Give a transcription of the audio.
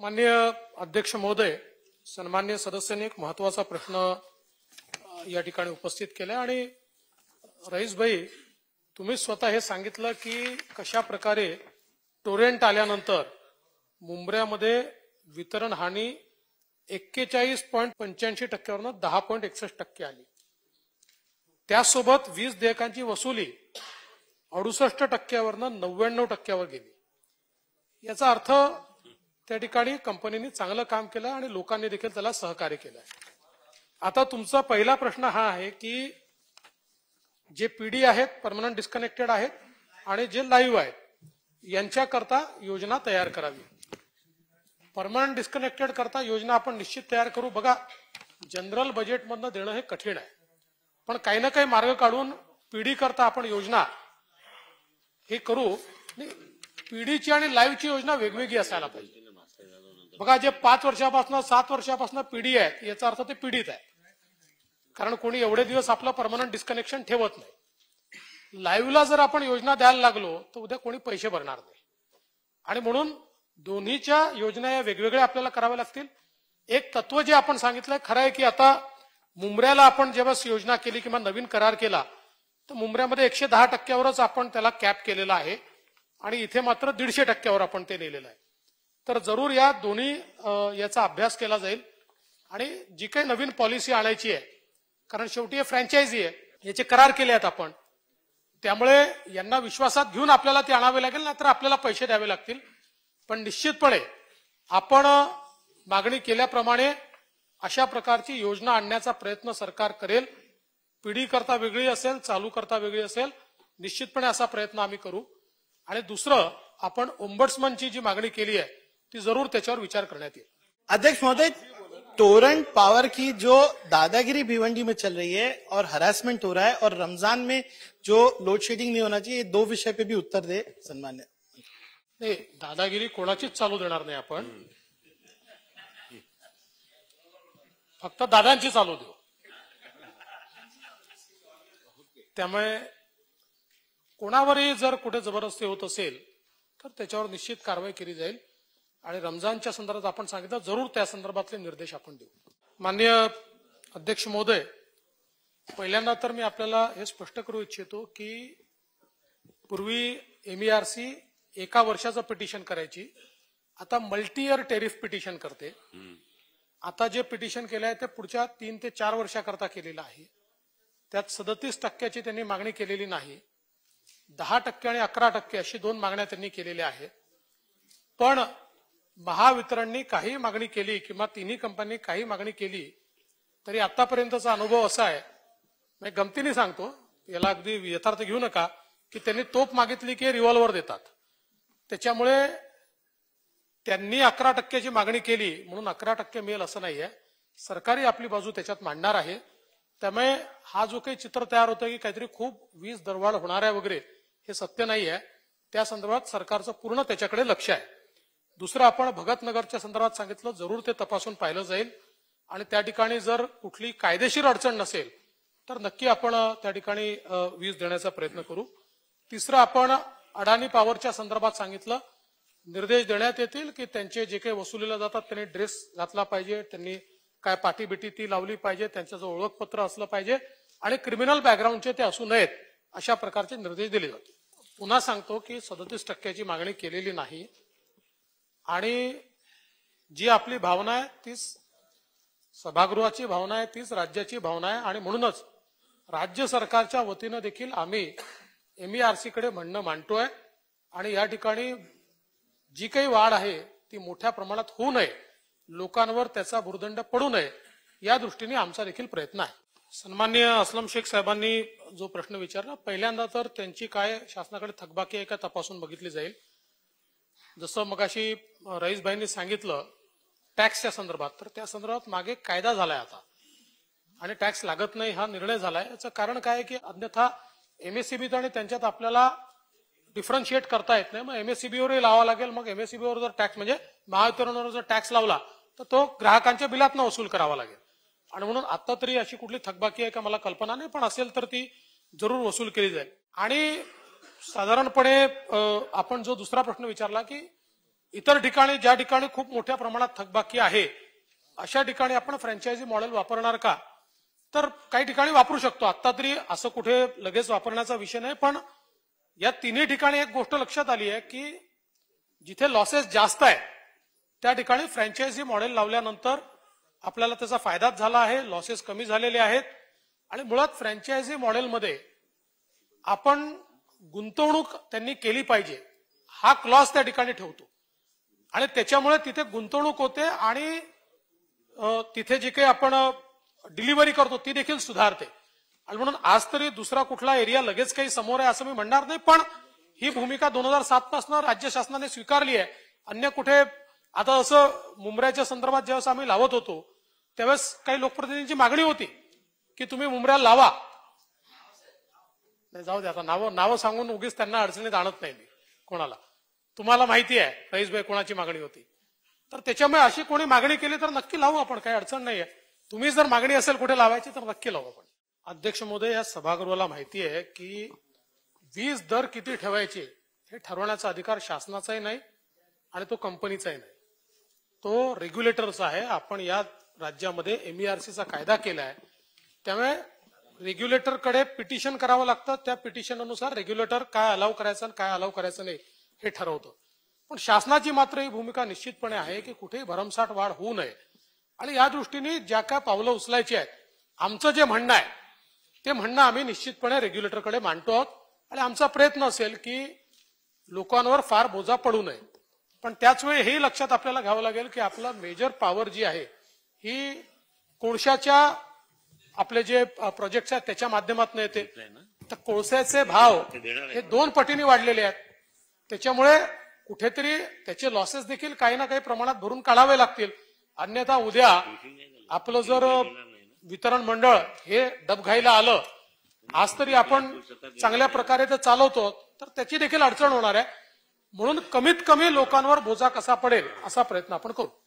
मान्य अध्यक्ष महोदय सन्मान्य सदस्यांनी एक महत्वाचा प्रश्न या ठिकाणी उपस्थित केला आणि रईस भाई तुम्ही स्वतः हे सांगितलं की कशा प्रकारे टोरेंट आल्यानंतर मुंबऱ्यामध्ये वितरण हानी एक्केचाळीस पॉईंट पंच्याऐंशी टक्क्यावरनं दहा पॉईंट एकसष्ट टक्के आली त्यासोबत वीज देयकांची वसुली अडुसष्ट टक्क्यावरनं नव्याण्णव टक्क्यावर गेली याचा अर्थ त्या ठिकाणी कंपनीने चांगलं काम केलं आणि लोकांनी देखील त्याला सहकार्य केलं आता तुमचा पहिला प्रश्न हा आहे की जे पीडी आहेत परमनंट डिस्कनेक्टेड आहेत आणि जे लाईव्ह आहेत यांच्याकरता योजना तयार करावी परमनंट डिस्कनेक्टेड करता योजना आपण निश्चित तयार करू बघा जनरल बजेटमधनं देणं हे कठीण आहे पण काही ना काही मार्ग काढून पीडी करता आपण योजना हे करू पिढीची आणि लाईव्हची योजना वेगवेगळी असायला पाहिजे बघा जे पाच वर्षापासून सात वर्षापासून पिढी आहेत याचा अर्थ ते पीडित आहे कारण कोणी एवढे दिवस आपलं परमनंट डिस्कनेक्शन ठेवत नाही लाईव्हला जर आपण योजना द्यायला लागलो तर उद्या कोणी पैसे भरणार नाही आणि म्हणून दोन्हीच्या योजना या वेगवेगळ्या आपल्याला कराव्या लागतील एक तत्व जे आपण सांगितलंय खरं आहे की आता मुंबऱ्याला आपण जेव्हा योजना केली किंवा नवीन करार केला तर मुंबऱ्यामध्ये एकशे दहा टक्क्यावरच आपण त्याला कॅप केलेला आहे आणि इथे मात्र दीडशे टक्क्यावर आपण ते नेलेलं आहे तर जरूर या दोन्ही याचा अभ्यास केला जाईल आणि जी काही नवीन पॉलिसी आणायची आहे कारण शेवटी हे फ्रँचायझी आहे याचे करार केले आहेत आपण त्यामुळे यांना विश्वासात घेऊन आपल्याला ते आणावे लागेल ना तर आपल्याला पैसे द्यावे लागतील पण निश्चितपणे आपण मागणी केल्याप्रमाणे अशा प्रकारची योजना आणण्याचा प्रयत्न सरकार करेल पिढी करता वेगळी असेल चालू करता वेगळी असेल निश्चितपणे असा प्रयत्न आम्ही करू आणि दुसरं आपण ओंबड्समनची जी मागणी केली आहे ती जरूर त्याच्यावर विचार करण्यात येईल अध्यक्ष महोदय टोरंट पॉवर की जो दादागिरी भिवंडी में चल रही है और हरासमेंट हो रहा है और रमजान में जो लोड शेडिंग नहीं होना चाहिए दो विषय पे भी उत्तर दे सन्मान्य नाही दादागिरी कोणाचीच चालू देणार नाही आपण फक्त दादांची चालू देऊ त्यामुळे कोणावरही जर कुठे जबरदस्ती होत असेल तर त्याच्यावर निश्चित कारवाई केली जाईल आणि रमजानच्या संदर्भात आपण सांगितलं जरूर त्या संदर्भातले निर्देश आपण देऊ माननीय अध्यक्ष महोदय पहिल्यांदा तर मी आपल्याला हे स्पष्ट करू इच्छितो की पूर्वी एमईआरसी e एका वर्षाचं पिटिशन करायची आता मल्टी इयर टेरिफ पिटिशन करते आता जे पिटिशन केलं आहे ते पुढच्या तीन ते चार वर्षाकरता केलेलं आहे त्यात सदतीस टक्क्याची त्यांनी मागणी केलेली नाही दहा टक्के आणि अकरा टक्के अशी दोन मागण्या त्यांनी केलेल्या आहेत पण महावितरणनी काही मागणी केली किंवा तिन्ही कंपनी काही मागणी केली तरी आतापर्यंतचा अनुभव असा आहे मी गमतीने सांगतो याला अगदी यथार्थ घेऊ नका की त्यांनी तोप मागितली की रिव्हॉल्व्हर देतात त्याच्यामुळे त्यांनी अकरा टक्क्याची मागणी केली म्हणून अकरा टक्के मिळेल असं नाहीये सरकारी आपली बाजू त्याच्यात मांडणार आहे त्यामुळे हा जो काही चित्र तयार होतं की काहीतरी खूप वीज दरवाढ होणार आहे वगैरे हे सत्य नाही आहे त्या संदर्भात सरकारचं पूर्ण त्याच्याकडे लक्ष आहे दुसरं आपण भगतनगरच्या संदर्भात सांगितलं जरूर ते तपासून पाहिलं जाईल आणि त्या ठिकाणी जर कुठली कायदेशीर अडचण नसेल तर नक्की आपण त्या ठिकाणी वीज देण्याचा प्रयत्न करू तिसरं आपण अडाणी पॉवरच्या संदर्भात सांगितलं निर्देश देण्यात येतील की त्यांचे जे काही वसुलीला जातात त्यांनी ड्रेस घातला पाहिजे त्यांनी काय पाठी बिटी ती लावली पाहिजे त्यांच्याजवळ ओळखपत्र असलं पाहिजे आणि क्रिमिनल बॅकग्राऊंडचे ते असू नयेत अशा प्रकारचे निर्देश दिले जातात पुन्हा सांगतो की सदतीस टक्क्याची मागणी केलेली नाही आणि जी आपली भावना आहे तीच सभागृहाची भावना आहे तीच राज्याची भावना आहे आणि म्हणूनच राज्य सरकारच्या वतीनं देखील आम्ही एमईआरसी e कडे म्हणणं मांडतोय आणि या ठिकाणी जी काही वाढ आहे ती मोठ्या प्रमाणात होऊ नये लोकांवर त्याचा भूर्दंड पडू नये या दृष्टीने आमचा देखील प्रयत्न आहे सन्मान्य असलम शेख साहेबांनी जो प्रश्न विचारला पहिल्यांदा तर त्यांची काय शासनाकडे थकबाकी आहे का तपासून बघितली जाईल जसं मगाशी रईसभाईंनी सांगितलं टॅक्सच्या संदर्भात तर त्या संदर्भात मागे कायदा झालाय आता आणि टॅक्स लागत नाही हा निर्णय झालाय याचं कारण काय की अन्यथा एमएससीबीत e आणि त्यांच्यात आपल्याला डिफरन्शिएट करता येत नाही मग एमएससीबीवरही e लावा लागेल मग एमएससीबीवर e जर टॅक्स म्हणजे महावितरणवर जर टॅक्स लावला तर तो ग्राहकांच्या बिलात वसूल करावा लागेल आणि म्हणून आता तरी अशी कुठली थकबाकी आहे का मला कल्पना नाही पण असेल तर ती जरूर वसूल केली जाईल आणि साधारणपणे आपण जो दुसरा प्रश्न विचारला की इतर ठिकाणी ज्या ठिकाणी खूप मोठ्या प्रमाणात थकबाकी आहे अशा ठिकाणी आपण फ्रँचायझी मॉडेल वापरणार का तर काही ठिकाणी वापरू शकतो आत्ता तरी असं कुठे लगेच वापरण्याचा विषय नाही पण या तिन्ही ठिकाणी एक गोष्ट लक्षात आली आहे की जिथे लॉसेस जास्त आहे त्या ठिकाणी फ्रँचायझी मॉडेल लावल्यानंतर आपल्याला त्याचा फायदाच झाला आहे लॉसेस कमी झालेले आहेत आणि मुळात फ्रँचायझी मॉडेलमध्ये आपण गुंतवणूक त्यांनी केली पाहिजे हा क्लॉस त्या ठिकाणी ठेवतो आणि त्याच्यामुळे तिथे गुंतवणूक होते आणि तिथे जी काही आपण डिलिव्हरी करतो ती देखील सुधारते आणि म्हणून आज तरी दुसरा कुठला एरिया लगेच काही समोर आहे असं मी म्हणणार नाही पण ही भूमिका दोन हजार सात पासून राज्य शासनाने स्वीकारली आहे अन्य कुठे आता असं मुंबऱ्याच्या संदर्भात ज्यावेळेस आम्ही लावत होतो त्यावेळेस काही लोकप्रतिनिधींची मागणी होती की तुम्ही मुंबऱ्याला लावा नाही जाऊ दे आता नावं नावं सांगून उगीच त्यांना अडचणीत आणत नाही मी कोणाला तुम्हाला माहिती आहे रईसभाई कोणाची मागणी होती तर त्याच्यामुळे अशी कोणी मागणी केली तर नक्की लावू आपण काही अडचण नाही आहे तुम्ही जर मागणी असेल कुठे लावायची तर नक्की लावू आपण अध्यक्ष मोदय या सभागृहाला माहिती आहे की वीज दर किती ठेवायची हे ठरवण्याचा अधिकार शासनाचाही नाही आणि तो कंपनीचाही नाही तो रेग्युलेटरचा आहे आपण या राज्यामध्ये एमईआरसीचा e कायदा केला आहे त्यामुळे रेग्युलेटरकडे पिटिशन करावं लागतं त्या पिटिशन रेग्युलेटर काय अलाव करायचं आणि काय अलाव करायचं नाही हे ठरवतं पण शासनाची मात्र ही भूमिका निश्चितपणे आहे की कुठेही भरमसाठ वाढ होऊ नये आणि या दृष्टीने ज्या काय पावलं उचलायची आहेत आमचं जे म्हणणं आहे ते म्हणणं आम्ही निश्चितपणे रेग्युलेटरकडे मांडतो आहोत आणि आमचा प्रयत्न असेल की लोकांवर फार बोजा पडू नये पण त्याच वेळी हे लक्षात आपल्याला घ्यावं लागेल की आपलं मेजर पॉवर जी आहे ही कोळशाच्या आपले जे प्रोजेक्ट आहेत त्याच्या माध्यमातून येते तर कोळसाचे भाव हे दोन पटीने वाढलेले आहेत त्याच्यामुळे कुठेतरी त्याचे लॉसेस देखील काही ना काही प्रमाणात भरून काढावे लागतील अन्यथा उद्या आपलं जर वितरण मंडळ हे डबघाईला आलं आज तरी आपण चांगल्या प्रकारे जर चालवतो तर त्याची देखील अडचण होणार आहे म्हणून कमीत कमी लोकांवर बोजा कसा पडेल असा प्रयत्न आपण करू